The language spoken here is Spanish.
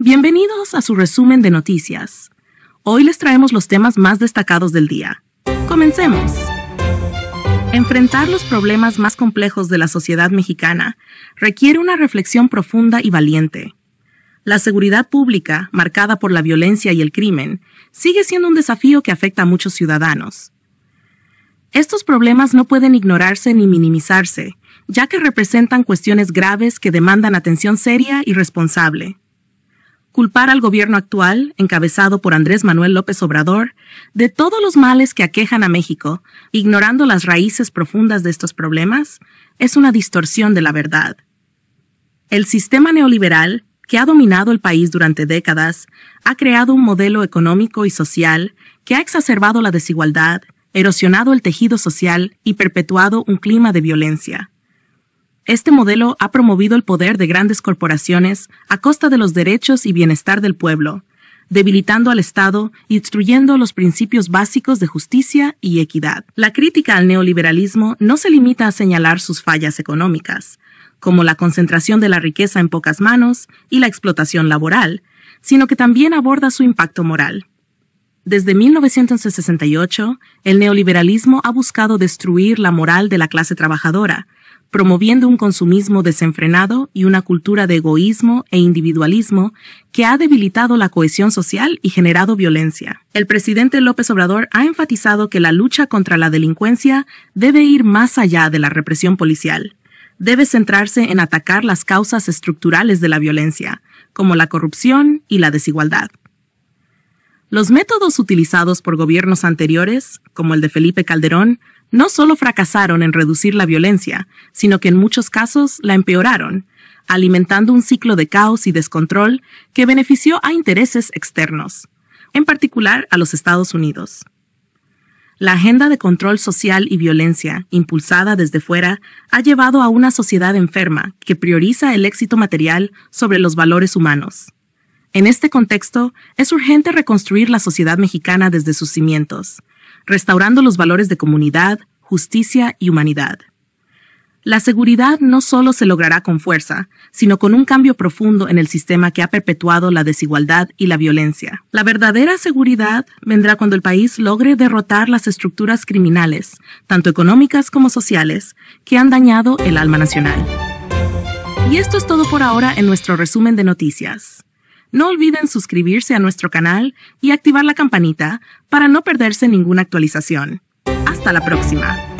Bienvenidos a su resumen de noticias. Hoy les traemos los temas más destacados del día. Comencemos. Enfrentar los problemas más complejos de la sociedad mexicana requiere una reflexión profunda y valiente. La seguridad pública, marcada por la violencia y el crimen, sigue siendo un desafío que afecta a muchos ciudadanos. Estos problemas no pueden ignorarse ni minimizarse, ya que representan cuestiones graves que demandan atención seria y responsable culpar al gobierno actual, encabezado por Andrés Manuel López Obrador, de todos los males que aquejan a México, ignorando las raíces profundas de estos problemas, es una distorsión de la verdad. El sistema neoliberal, que ha dominado el país durante décadas, ha creado un modelo económico y social que ha exacerbado la desigualdad, erosionado el tejido social y perpetuado un clima de violencia. Este modelo ha promovido el poder de grandes corporaciones a costa de los derechos y bienestar del pueblo, debilitando al Estado y destruyendo los principios básicos de justicia y equidad. La crítica al neoliberalismo no se limita a señalar sus fallas económicas, como la concentración de la riqueza en pocas manos y la explotación laboral, sino que también aborda su impacto moral. Desde 1968, el neoliberalismo ha buscado destruir la moral de la clase trabajadora, promoviendo un consumismo desenfrenado y una cultura de egoísmo e individualismo que ha debilitado la cohesión social y generado violencia. El presidente López Obrador ha enfatizado que la lucha contra la delincuencia debe ir más allá de la represión policial. Debe centrarse en atacar las causas estructurales de la violencia, como la corrupción y la desigualdad. Los métodos utilizados por gobiernos anteriores, como el de Felipe Calderón, no solo fracasaron en reducir la violencia, sino que en muchos casos la empeoraron, alimentando un ciclo de caos y descontrol que benefició a intereses externos, en particular a los Estados Unidos. La agenda de control social y violencia, impulsada desde fuera, ha llevado a una sociedad enferma que prioriza el éxito material sobre los valores humanos. En este contexto, es urgente reconstruir la sociedad mexicana desde sus cimientos, restaurando los valores de comunidad, justicia y humanidad. La seguridad no solo se logrará con fuerza, sino con un cambio profundo en el sistema que ha perpetuado la desigualdad y la violencia. La verdadera seguridad vendrá cuando el país logre derrotar las estructuras criminales, tanto económicas como sociales, que han dañado el alma nacional. Y esto es todo por ahora en nuestro resumen de noticias. No olviden suscribirse a nuestro canal y activar la campanita para no perderse ninguna actualización. Hasta la próxima.